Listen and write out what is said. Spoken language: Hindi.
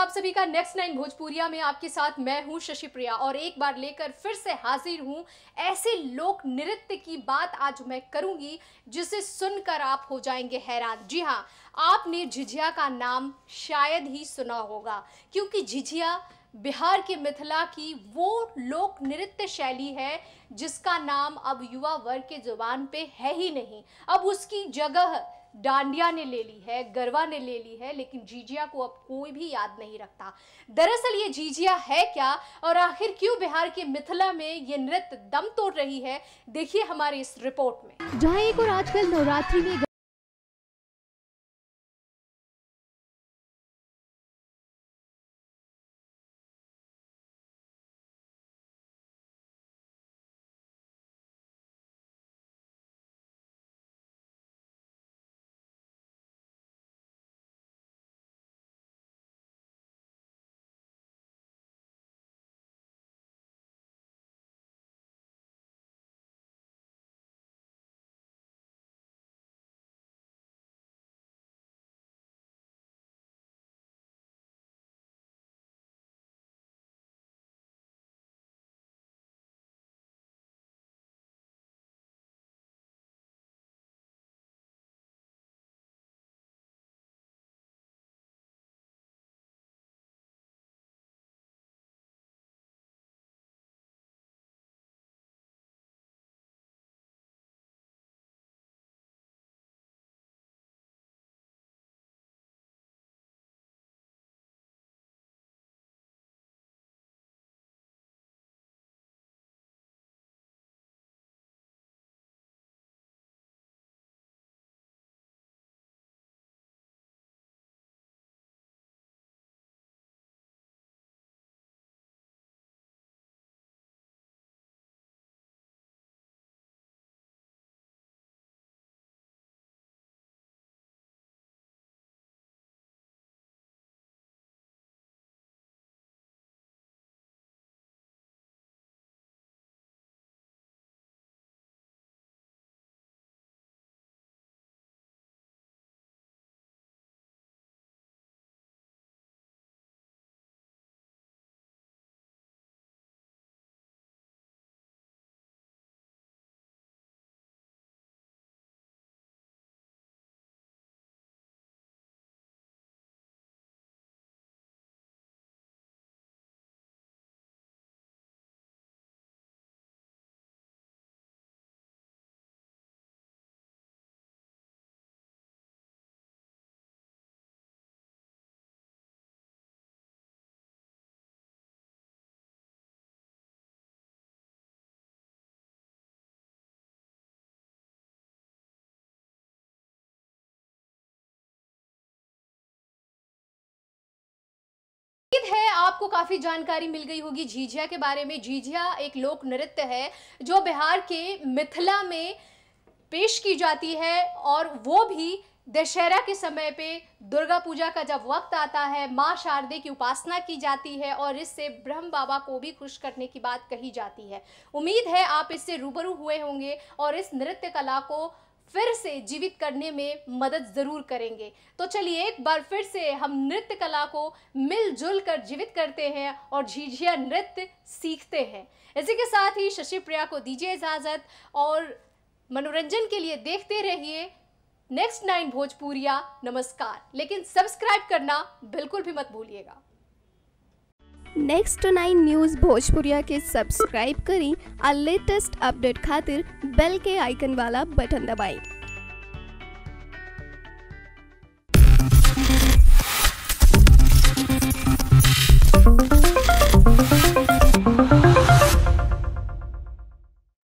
आप सभी का नेक्स्ट नाइन भोजपुरिया में आपके साथ मैं हूं शशि प्रिया और एक बार लेकर फिर से हाजिर हूं ऐसे लोक नृत्य की बात आज मैं करूंगी जिसे सुनकर आप हो जाएंगे हैरान जी हां आपने झिझिया का नाम शायद ही सुना होगा क्योंकि झिझिया बिहार के मिथिला की वो लोक नृत्य शैली है जिसका नाम अब युवा वर्ग के जुबान पे है ही नहीं अब उसकी जगह डांडिया ने ले ली है गरवा ने ले ली है लेकिन जीजिया को अब कोई भी याद नहीं रखता दरअसल ये जीजिया है क्या और आखिर क्यों बिहार के मिथिला में ये नृत्य दम तोड़ रही है देखिए हमारे इस रिपोर्ट में जहाँ एक और आजकल नवरात्रि में उम्मीद है आपको काफ़ी जानकारी मिल गई होगी झीझिया के बारे में झीझिया एक लोक नृत्य है जो बिहार के मिथिला में पेश की जाती है और वो भी दशहरा के समय पे दुर्गा पूजा का जब वक्त आता है माँ शारदे की उपासना की जाती है और इससे ब्रह्म बाबा को भी खुश करने की बात कही जाती है उम्मीद है आप इससे रूबरू हुए होंगे और इस नृत्य कला को फिर से जीवित करने में मदद ज़रूर करेंगे तो चलिए एक बार फिर से हम नृत्य कला को मिलजुल कर जीवित करते हैं और झीझिया नृत्य सीखते हैं इसी के साथ ही शशि प्रिया को दीजिए इजाज़त और मनोरंजन के लिए देखते रहिए नेक्स्ट नाइन भोजपुरिया नमस्कार लेकिन सब्सक्राइब करना बिल्कुल भी मत भूलिएगा नेक्स्ट नाइन न्यूज भोजपुरिया के सब्सक्राइब करें और लेटेस्ट अपडेट खातिर बेल के आइकन वाला बटन दबाएं